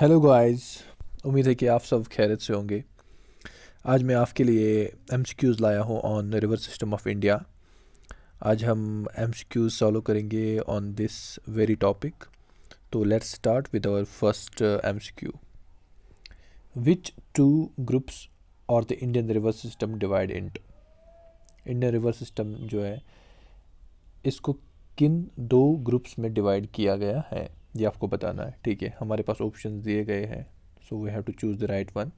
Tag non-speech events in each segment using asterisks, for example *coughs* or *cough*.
Hello guys उम्मीद है कि आप सब खैरत से होंगे आज मैं आपके लिए एम लाया हूँ on river system of India आज हम एम सॉल्व करेंगे ऑन दिस वेरी टॉपिक तो let's start with our first M C Q which two groups और the Indian river system divide into Indian river system जो है इसको किन दो ग्रुप्स में डिवाइड किया गया है ये आपको बताना है ठीक है हमारे पास ऑप्शन दिए गए हैं so we have to choose the right one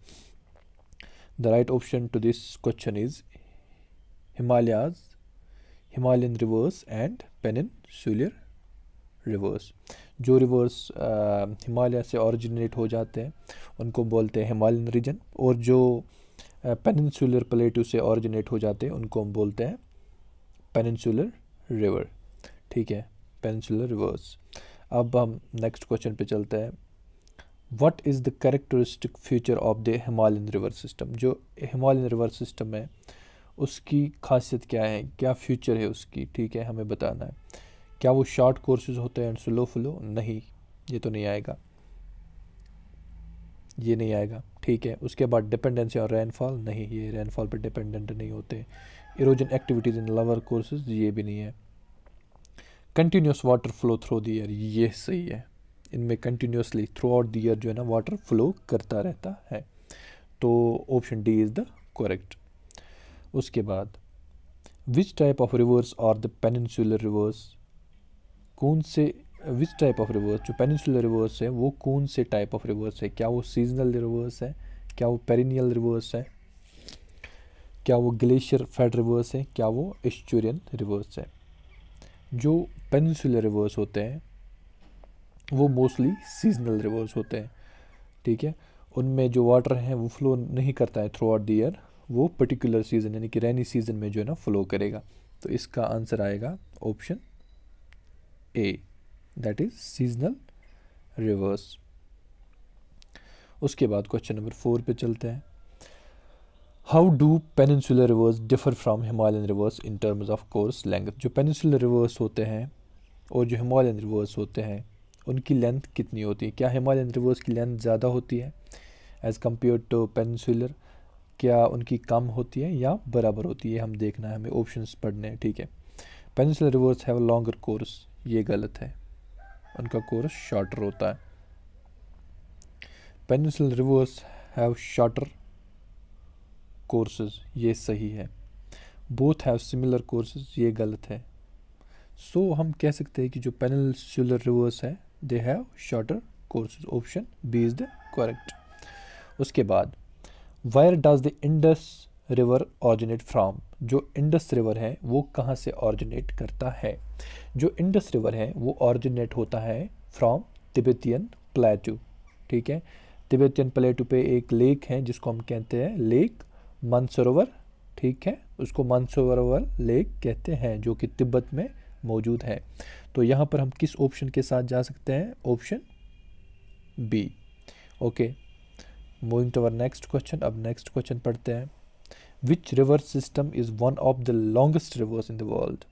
the right option to this question is Himalayas Himalayan rivers and peninsular rivers जो रिवर्स हिमालय से ऑरिजिनेट हो जाते हैं उनको बोलते हैं हिमालयन रीजन और जो पेनिनसुलर प्लेटू से ऑरिजिनेट हो जाते हैं उनको हम बोलते हैं पेनिनसुलर रिवर ठीक है पेनिनसुलर रिवर्स अब हम नेक्स्ट क्वेश्चन पे चलते हैं what is the characteristic feature of the Himalayan river system जो हिमालयन रिवर सिस्टम है उसकी खासियत क्या है क्या फ्यूचर है उसकी ठीक है हमें बताना है क्या वो शॉर्ट कोर्सेज होते हैं एंड स्लो फ्लो नहीं ये तो नहीं आएगा ये नहीं आएगा ठीक है उसके बाद डिपेंडेंसी और रेनफॉल नहीं ये रेनफॉल पर डिपेंडेंट नहीं होते erosion activities in lower courses ये भी नहीं है continuous water flow through the year ये सही है इनमें continuously throughout the year जो है ना वाटर फ्लो करता रहता है तो option D is the correct उसके बाद विच टाइप ऑफ रिवर्स और द पेनिनसुलर रिवर्स कौन से विच टाइप ऑफ रिवर्स जो पेनिनसुलर रिवर्स है वो कौन से टाइप ऑफ रिवर्स है क्या वो सीजनल रिवर्स है क्या वो पेरिनियल रिवर्स है क्या वो ग्लेशियर फेड रिवर्स है क्या वो एस्चुरियन रिवर्स है जो पेनसुलर रिवर्स होते हैं वो मोस्टली सीजनल रिवर्स होते हैं ठीक है उनमें जो वाटर हैं वो फ्लो नहीं करता है थ्रू आउट द ईयर वो पर्टिकुलर सीज़न यानी कि रेनी सीज़न में जो है ना फ्लो करेगा तो इसका आंसर आएगा option A that is seasonal rivers उसके बाद क्वेश्चन नंबर फोर पे चलते हैं how do peninsular rivers differ from Himalayan rivers in terms of course length जो पेनसुलर रिवर्स होते हैं और जो हिमालयन रिवर्स होते हैं उनकी लेंथ कितनी होती है क्या हिमालयन रिवर्स की लेंथ ज़्यादा होती है एज़ कम्पेयर टू पेनसुलर क्या उनकी कम होती है या बराबर होती है हम देखना है हमें ऑप्शन पढ़ने हैं ठीक है peninsular rivers have longer course ये गलत है उनका कोर्स शॉर्टर होता है peninsular rivers have shorter courses ये सही है बोथ हैव सिमिलर कोर्सेज ये गलत है सो so, हम कह सकते हैं कि जो सुलर रिवर्स है they have shorter courses option B is the correct उसके बाद where does the Indus river originate from जो इंडस रिवर है वो कहाँ से ऑरिजिनेट करता है जो इंडस रिवर है वो ऑरिजिनेट होता है फ्राम तिब्बतियन प्लेटू ठीक है तिब्बतियन प्लेटू पे एक लेक है जिसको हम कहते हैं लेक मानसरोवर ठीक है उसको मानसरोवर लेक कहते हैं जो कि तिब्बत में मौजूद है तो यहाँ पर हम किस ऑप्शन के साथ जा सकते हैं option B okay moving to our next question अब नेक्स्ट क्वेश्चन पढ़ते हैं which river system is one of the longest rivers in the world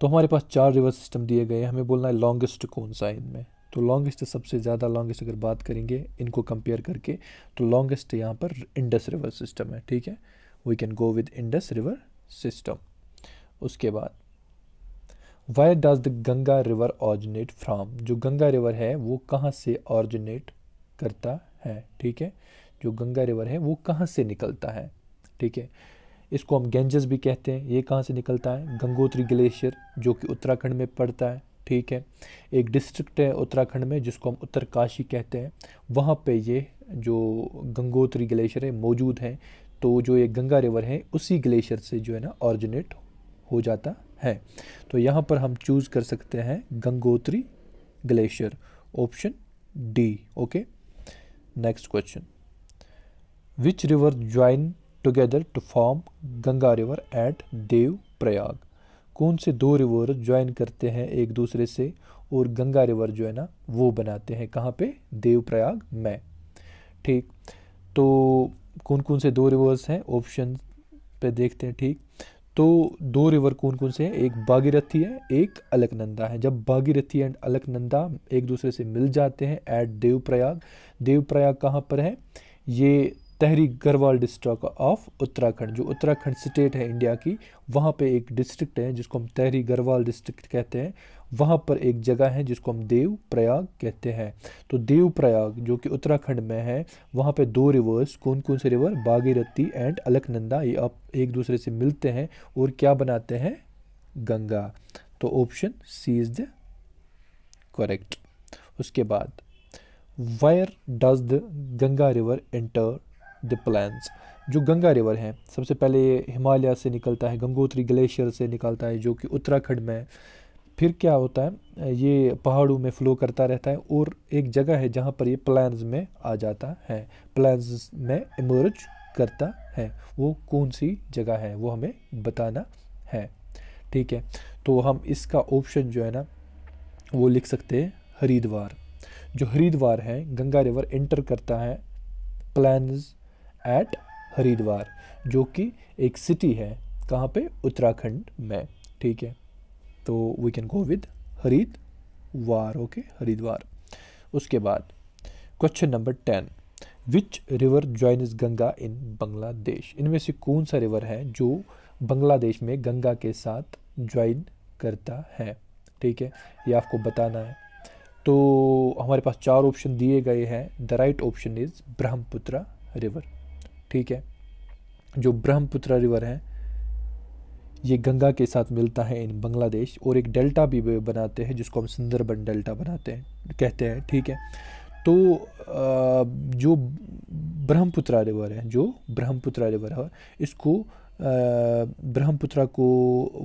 तो हमारे पास चार रिवर सिस्टम दिए गए हैं हमें बोलना है लॉन्गेस्ट कौन सा है इनमें तो लॉन्गेस्ट सबसे ज़्यादा लॉन्गेस्ट अगर बात करेंगे इनको कंपेयर करके तो लॉन्गेस्ट यहाँ पर इंडस रिवर सिस्टम है ठीक है we can go with Indus river system उसके बाद where does the Ganga river originate from जो गंगा रिवर है वो कहाँ से ऑरिजिनेट करता है ठीक है जो गंगा रिवर है वो कहाँ से निकलता है ठीक है इसको हम गेंजस भी कहते हैं ये कहाँ से निकलता है गंगोत्री ग्लेशियर जो कि उत्तराखंड में पड़ता है ठीक है एक डिस्ट्रिक्ट है उत्तराखंड में जिसको हम उत्तरकाशी कहते हैं वहाँ पे ये जो गंगोत्री ग्लेशियर है मौजूद हैं तो जो ये गंगा रिवर है उसी ग्लेशियर से जो है ना ऑरिजिनेट हो जाता है तो यहाँ पर हम चूज़ कर सकते हैं Gangotri glacier option D okay next question which river join together to form Ganga river at Devprayag कौन से दो रिवर ज्वाइन करते हैं एक दूसरे से और गंगा रिवर जो है ना वो बनाते हैं कहाँ पे देवप्रयाग में ठीक तो कौन कौन से दो रिवर्स हैं ऑप्शन पे देखते हैं ठीक तो दो रिवर कौन कौन से हैं एक भागीरथी है एक अलकनंदा है जब भागीरथी एंड अलकनंदा एक दूसरे से मिल जाते हैं एट देवप्रयाग देवप्रयाग कहाँ पर है ये तहरीक गढ़वाल डिस्ट्रिक्ट ऑफ उत्तराखंड जो उत्तराखंड स्टेट है इंडिया की वहाँ पे एक डिस्ट्रिक्ट है जिसको हम तहरी गढ़वाल डिस्ट्रिक्ट कहते हैं वहाँ पर एक जगह है जिसको हम देव प्रयाग कहते हैं तो देव प्रयाग जो कि उत्तराखंड में है वहाँ पे दो रिवर्स कौन कौन से रिवर बागीरथी एंड अलकनंदा ये आप एक दूसरे से मिलते हैं और क्या बनाते हैं गंगा तो option C is the correct उसके बाद where does the Ganga river enter the plains जो गंगा रिवर है सबसे पहले हिमालय से निकलता है गंगोत्री ग्लेशियर से निकलता है जो कि उत्तराखंड में फिर क्या होता है ये पहाड़ों में फ़्लो करता रहता है और एक जगह है जहाँ पर ये प्लान्स में आ जाता है प्लान्स में इमर्ज करता है वो कौन सी जगह है वो हमें बताना है ठीक है तो हम इसका ऑप्शन जो है ना वो लिख सकते हैं हरिद्वार जो हरिद्वार है गंगा रिवर एंटर करता है प्लान्स एट हरिद्वार जो कि एक सिटी है कहाँ पे उत्तराखंड में ठीक है तो we can go with Haridwar okay Haridwar उसके बाद question number ten which river joins Ganga in Bangladesh इनमें से कौन सा रिवर है जो बांग्लादेश में गंगा के साथ ज्वाइन करता है ठीक है ये आपको बताना है तो हमारे पास चार ऑप्शन दिए गए हैं the right option is Brahmaputra river ठीक है जो ब्रह्मपुत्र रिवर है ये गंगा के साथ मिलता है इन बांग्लादेश और एक डेल्टा भी बनाते हैं जिसको हम सुंदरबन डेल्टा बनाते हैं कहते हैं ठीक है तो जो ब्रह्मपुत्रा रिवर है जो ब्रह्मपुत्रा रिवर है इसको ब्रह्मपुत्रा को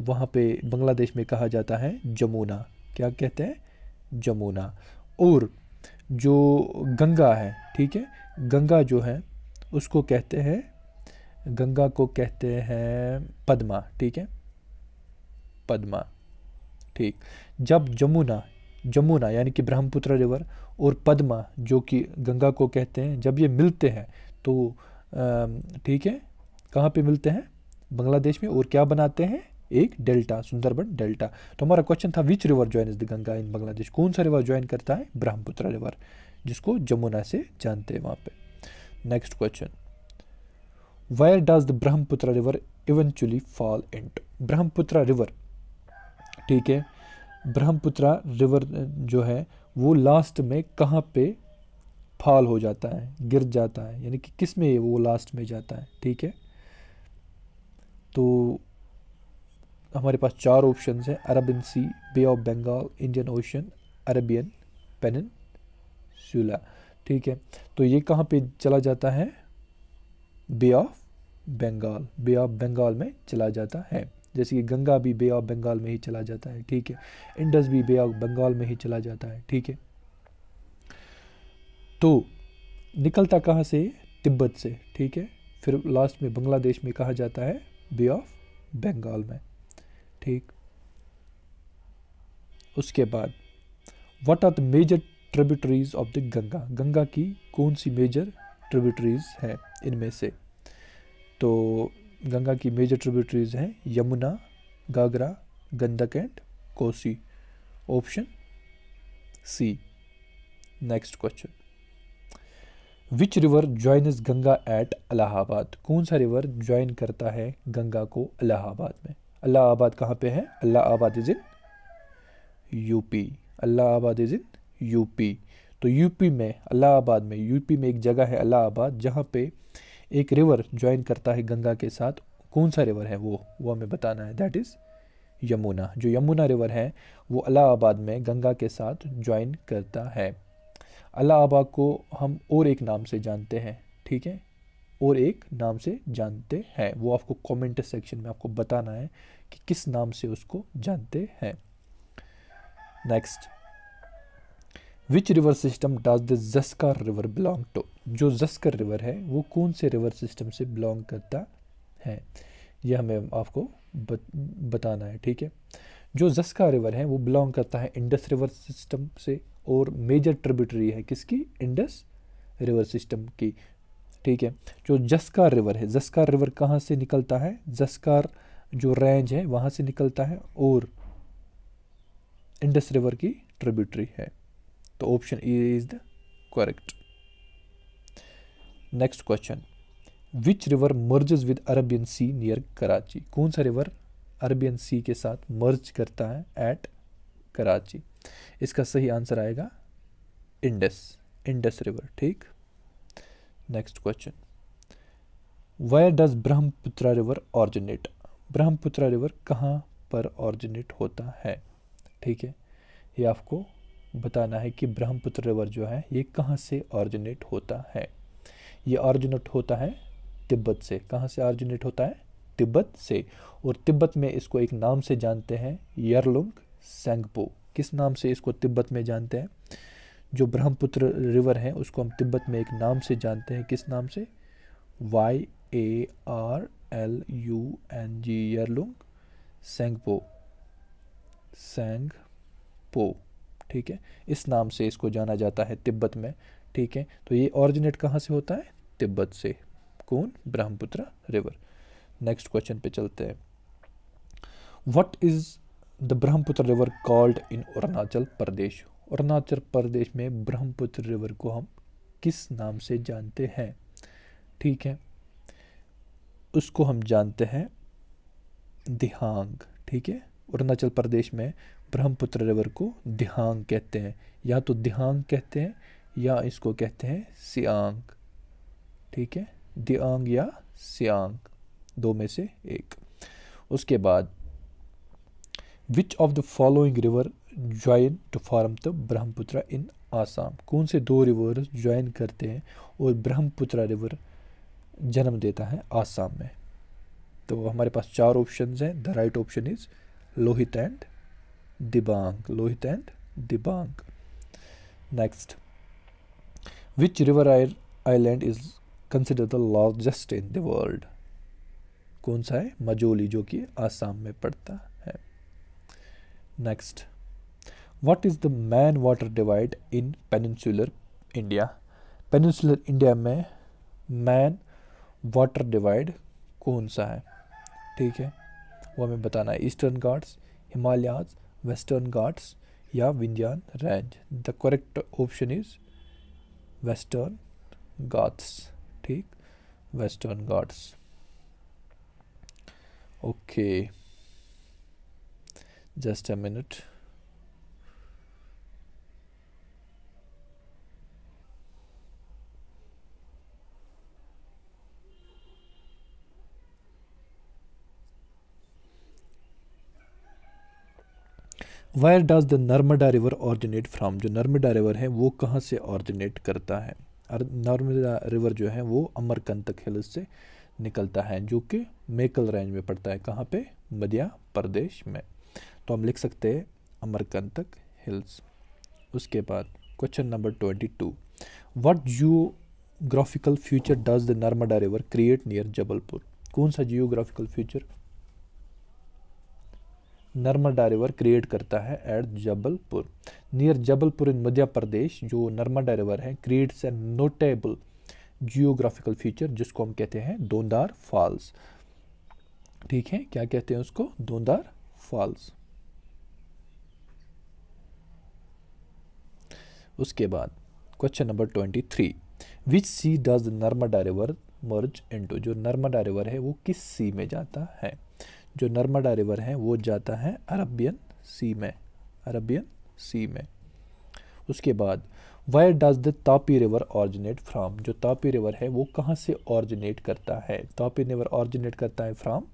वहाँ पे बांग्लादेश में कहा जाता है जमुना क्या कहते हैं जमुना और जो गंगा है ठीक है गंगा जो है उसको कहते हैं गंगा को कहते हैं पद्मा ठीक है पद्मा ठीक जब जमुना जमुना यानी कि ब्रह्मपुत्र रिवर और पद्मा जो कि गंगा को कहते हैं जब ये मिलते हैं तो ठीक है कहाँ पे मिलते हैं बांग्लादेश में और क्या बनाते हैं एक डेल्टा सुंदरबन डेल्टा तो हमारा क्वेश्चन था which river joins the Ganga in Bangladesh कौन सा रिवर ज्वाइन करता है ब्रह्मपुत्र रिवर जिसको जमुना से जानते हैं वहाँ पर next question where does the Brahmaputra river eventually fall into Brahmaputra river ठीक है ब्रह्मपुत्र रिवर जो है वो लास्ट में कहाँ पे फॉल हो जाता है गिर जाता है यानी कि किस में वो लास्ट में जाता है ठीक है तो हमारे पास चार ऑप्शन हैं Arabian Sea Bay of Bengal Indian Ocean Arabian पेनन ठीक है तो ये कहाँ पे चला जाता है Bay of Bengal Bay of Bengal में चला जाता है जैसे कि गंगा भी बे ऑफ बंगाल में ही चला जाता है ठीक है इंडस भी बे ऑफ बंगाल में ही चला जाता है ठीक है तो निकलता कहाँ से तिब्बत से ठीक है फिर लास्ट में बांग्लादेश में कहा जाता है बे ऑफ बंगाल में ठीक उसके बाद what are the major tributaries of the Ganga Ganga की कौन सी मेजर ट्रिब्यूटरीज हैं इनमें से तो गंगा की मेजर ट्रिब्यूटरीज हैं Yamuna Ghaghara Gandak and Kosi option C next question which river joins Ganga at Allahabad कौन सा रिवर ज्वाइन करता है गंगा को अलाहाबाद में अलाहाबाद कहाँ पे है Allahabad is in UP Allahabad is in UP तो यूपी में अलाहाबाद में यूपी में एक जगह है अलाहाबाद जहाँ पे एक रिवर ज्वाइन करता है गंगा के साथ कौन सा रिवर है वो वो हमें बताना है दैट इज़ यमुना जो यमुना रिवर है वो अलाहाबाद में गंगा के साथ ज्वाइन करता है अलाहाबाद को हम और एक नाम से जानते हैं ठीक है और एक नाम से जानते हैं वो आपको कमेंट सेक्शन में आपको बताना है कि किस नाम से उसको जानते हैं next which river system does the Zaskar river belong to जो जस्कर रिवर है वो कौन से रिवर सिस्टम से बिलोंग करता है यह हमें आपको बत, बताना है ठीक है जो जस्का रिवर है वो बिलोंग करता है इंडस रिवर सिस्टम से और मेजर ट्रिब्यूटरी है किसकी इंडस रिवर सिस्टम की ठीक है जो जस्कार रिवर है जस्कार रिवर कहाँ से निकलता है जस्कार जो रेंज है वहाँ से निकलता है और इंडस रिवर की ट्रिब्यूटरी है तो option E is the correct next question which river merges with Arabian Sea near Karachi कौन सा रिवर अरबियन सी के साथ मर्ज करता है एट कराची इसका सही आंसर आएगा इंडस इंडस रिवर ठीक next question where does Brahmaputra river originate Brahmaputra river कहाँ पर ऑर्जिनेट होता है ठीक है ये आपको बताना है कि ब्रह्मपुत्र रिवर जो है ये कहाँ से ऑरिजिनेट होता है ये ऑरिजिनेट होता है तिब्बत से कहाँ से ऑरिजिनेट होता है तिब्बत से और तिब्बत में इसको एक नाम से जानते हैं यरलुंग सेंगपो किस नाम से इसको तिब्बत में जानते हैं जो ब्रह्मपुत्र रिवर है उसको हम तिब्बत में एक नाम से जानते हैं किस नाम से Y A R L U N G Yarlung Tsangpo Tsangpo ठीक है इस नाम से इसको जाना जाता है तिब्बत में ठीक है तो ये ऑरिजिनेट कहाँ से होता है तिब्बत से कौन ब्रह्मपुत्र रिवर नेक्स्ट क्वेश्चन पे चलते हैं what is the Brahmaputra river called in Arunachal Pradesh Arunachal Pradesh में ब्रह्मपुत्र रिवर को हम किस नाम से जानते हैं ठीक है उसको हम जानते हैं दिहांग ठीक है अरुणाचल प्रदेश में ब्रह्मपुत्र रिवर को दिहांग कहते हैं या तो दिहांग कहते हैं या इसको कहते हैं सियांग ठीक है दिहांग या सियांग दो में से एक उसके बाद which of the following river join to form the Brahmaputra in Assam कौन से दो रिवर्स ज्वाइन करते हैं और ब्रह्मपुत्र रिवर जन्म देता है आसाम में तो हमारे पास चार ऑप्शंस हैं the right option is Lohit and Dibang, Lohit and Dibang. Next, which river island is considered the largest in the world? कौन सा है मजोली जो कि आसाम में पड़ता है next what is the main water divide in peninsular India peninsular India में main water divide कौन सा है ठीक है वो हमें बताना है eastern Ghats Himalayas Western Ghats या Vindhyan Range. The correct option is Western Ghats. ठीक Western Ghats. Okay. Just a minute. Where does the Narmada river originate from जो नर्मदा रिवर है वो कहाँ से ऑर्जिनेट करता है और नर्मदा रिवर जो है वो अमरकंतक हिल्स से निकलता है जो कि मेकल रेंज में पड़ता है कहाँ पे मध्य प्रदेश में तो हम लिख सकते हैं अमरकंतक हिल्स उसके बाद question number twenty two what geographical feature does the Narmada river create near Jabalpur कौन सा geographical feature Narmada river create करता है at Jabalpur near Jabalpur in Madhya Pradesh जो नर्मदा रिवर है creates a notable geographical feature जिसको हम कहते हैं दोंदार फॉल्स ठीक है क्या कहते हैं उसको दोंदार फॉल्स उसके बाद question number twenty three which sea does Narmada river merge into जो नर्मदा रिवर है वो किस सी में जाता है जो नर्मदा रिवर है वो जाता है अरबियन सी में अरबियन सी में उसके बाद where does the Tapi river originate from जो तापी रिवर है वो कहाँ से ऑरिजिनेट करता है तापी रिवर ऑरिजिनेट करता है फ्राम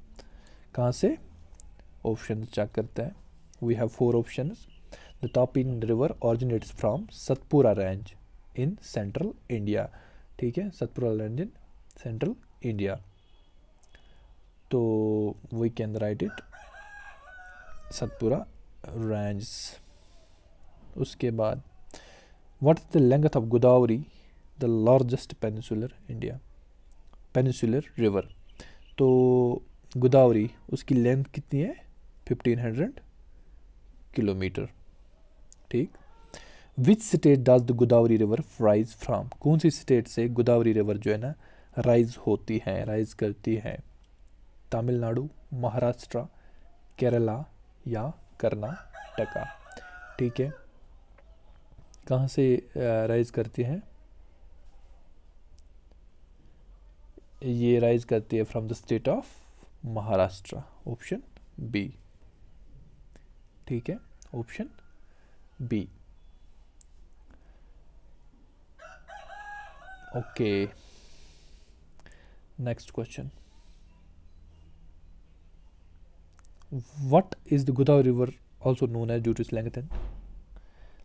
कहाँ से ऑप्शन चेक करते हैं we have four option the Tapi river originates from Satpura range in central India ठीक है Satpura range in central India तो we can write it Satpura range उसके बाद what is the length of Godavari the largest peninsular India peninsular river तो गोदावरी उसकी length कितनी है 1500 kilometre ठीक which state does the Godavari river rise from कौन सी स्टेट से गोदावरी रिवर जो है ना राइज होती है राइज करती हैं तमिलनाडु महाराष्ट्र केरला या कर्नाटका ठीक है कहाँ से राइज करती है ये राइज करती है from the state of Maharashtra option B ठीक है option B okay next question What is the Godavari river also known as due to its length and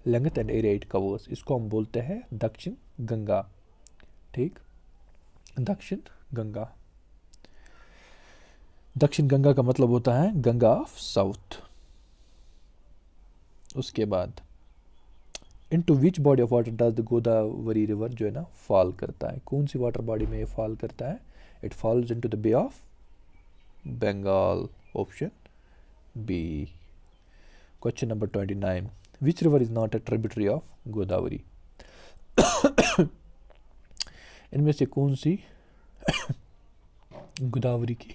length and area it covers? इसको हम बोलते हैं दक्षिण गंगा ठीक दक्षिण गंगा दक्षिण गंगा का मतलब होता है गंगा ऑफ साउथ उसके बाद into which body of water does the Godavari river जो है ना फॉल करता है कौन सी वाटर बॉडी में ये फॉल करता है it falls into the Bay of Bengal option B. Question number 29. Which river is not a tributary of Godavari? *coughs* इनमें से कौन सी *coughs* गोदावरी की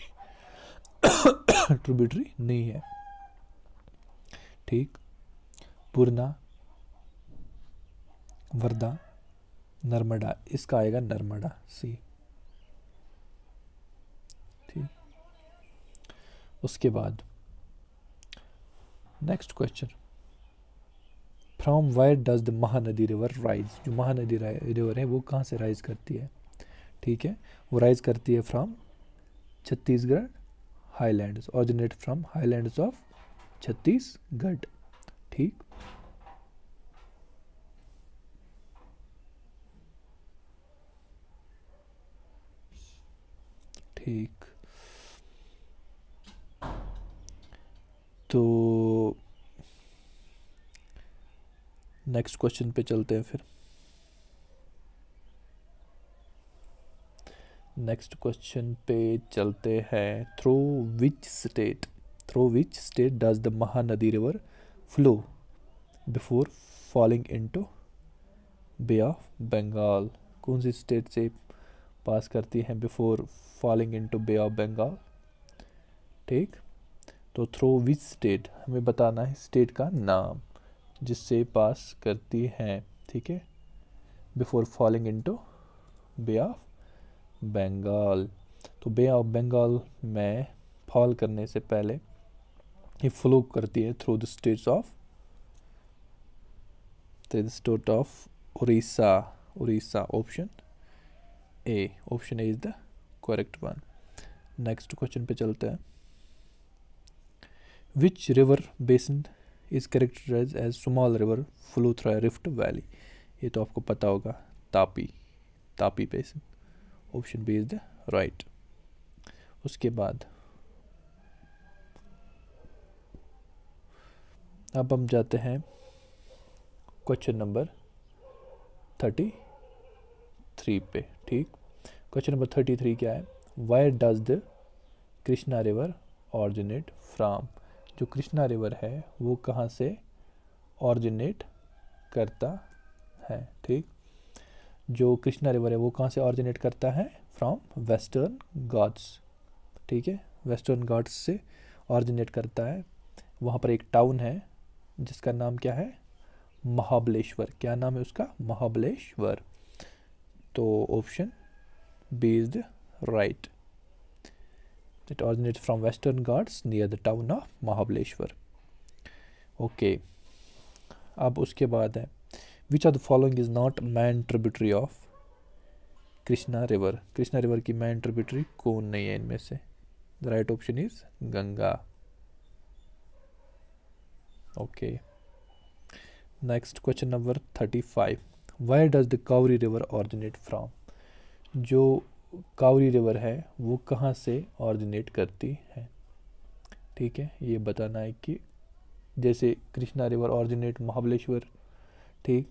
ट्रिब्यूटरी *coughs* नहीं है ठीक पूर्णा वर्धा नर्मदा इसका आएगा नर्मदा सी ठीक उसके बाद next question from where does the Mahanadi river rise जो महानदी रिवर है वो कहाँ से राइज करती है ठीक है वो राइज करती है from Chhattisgarh highlands originate from highlands of Chhattisgarh ठीक ठीक तो नेक्स्ट क्वेश्चन पे चलते हैं फिर नेक्स्ट क्वेश्चन पे चलते हैं through which state through which state does the Mahanadi river flow before falling into Bay of Bengal कौन सी स्टेट से पास करती हैं before falling into Bay of Bengal ठीक तो थ्रो विच स्टेट हमें बताना है स्टेट का नाम जिससे पास करती हैं ठीक है before falling into Bay of Bengal तो बे ऑफ बंगाल में फॉल करने से पहले ये फ्लो करती है through the states of the state of Orissa Orissa option A option A is the correct one next question पे चलते हैं which river basin is characterized as small river flow through a rift valley ये तो आपको पता होगा Tapi Tapi basin option B is the right उसके बाद अब हम जाते हैं क्वेश्चन नंबर थर्टी थ्री पे ठीक क्वेश्चन नंबर थर्टी थ्री क्या है where does the Krishna river originate from जो कृष्णा रिवर है वो कहाँ से ऑरिजिनेट करता है ठीक जो कृष्णा रिवर है वो कहाँ से ऑरिजिनेट करता है फ्रॉम वेस्टर्न गॉड्स ठीक है वेस्टर्न गॉड्स से ऑरिजिनेट करता है वहाँ पर एक टाउन है जिसका नाम क्या है महाबलेश्वर क्या नाम है उसका महाबलेश्वर तो option B is the right It originates from Western Ghats near the town of Mahabaleshwar. Okay. अब उसके बाद है which are the following is not main tributary of Krishna river Krishna river की मैन ट्रिब्यूटरी कौन नहीं है इनमें से the right option is Ganga okay next question number thirty five where does the Kaveri river originate from जो कावरी रिवर है वो कहाँ से ऑरिजिनेट करती है ठीक है ये बताना है कि जैसे कृष्णा रिवर ऑरिजिनेट महाबलेश्वर ठीक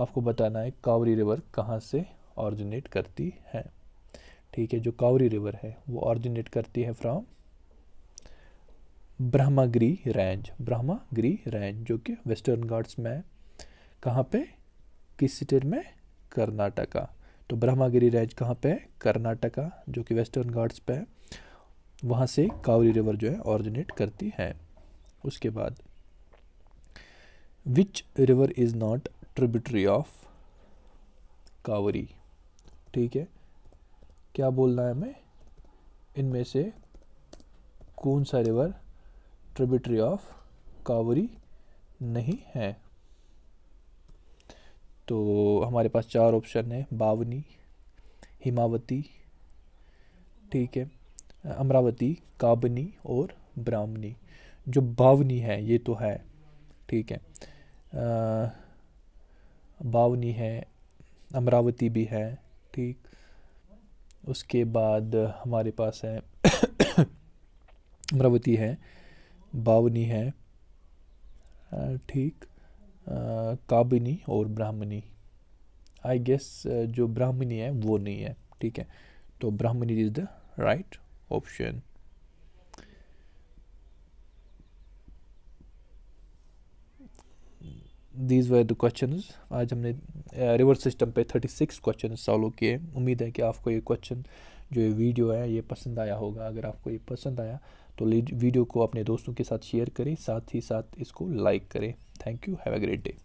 आपको बताना है कावरी रिवर कहाँ से ऑरिजिनेट करती है ठीक है जो कावरी रिवर है वो ऑरिजिनेट करती है from Brahmagiri range Brahmagiri range जो कि वेस्टर्न घाट्स में कहाँ पे किस स्टेट में कर्नाटका तो ब्रह्मागिरी रेंज कहाँ पे है कर्नाटका जो कि वेस्टर्न घाट्स पे है वहाँ से कावरी रिवर जो है ऑरिजिनेट करती है उसके बाद which river is not tributary of Kaveri ठीक है क्या बोलना है हमें इनमें से कौन सा रिवर ट्रिब्यूटरी ऑफ कावरी नहीं है तो हमारे पास चार ऑप्शन है बावनी हिमावती ठीक है अमरावती काबनी और ब्राह्मणी जो बावनी है ये तो है ठीक है आ, बावनी है अमरावती भी है ठीक उसके बाद हमारे पास है अमरावती है बावनी है ठीक काबिनी और ब्राह्मणी आई गेस जो ब्राह्मणी है वो नहीं है ठीक है तो Brahmani is the right option these were the question आज हमने रिवर सिस्टम पे 36 क्वेश्चन सॉल्व किए उम्मीद है कि आपको ये क्वेश्चन जो ये वीडियो है ये पसंद आया होगा अगर आपको ये पसंद आया तो वीडियो को अपने दोस्तों के साथ शेयर करें साथ ही साथ इसको लाइक करें Thank you. Have a great day.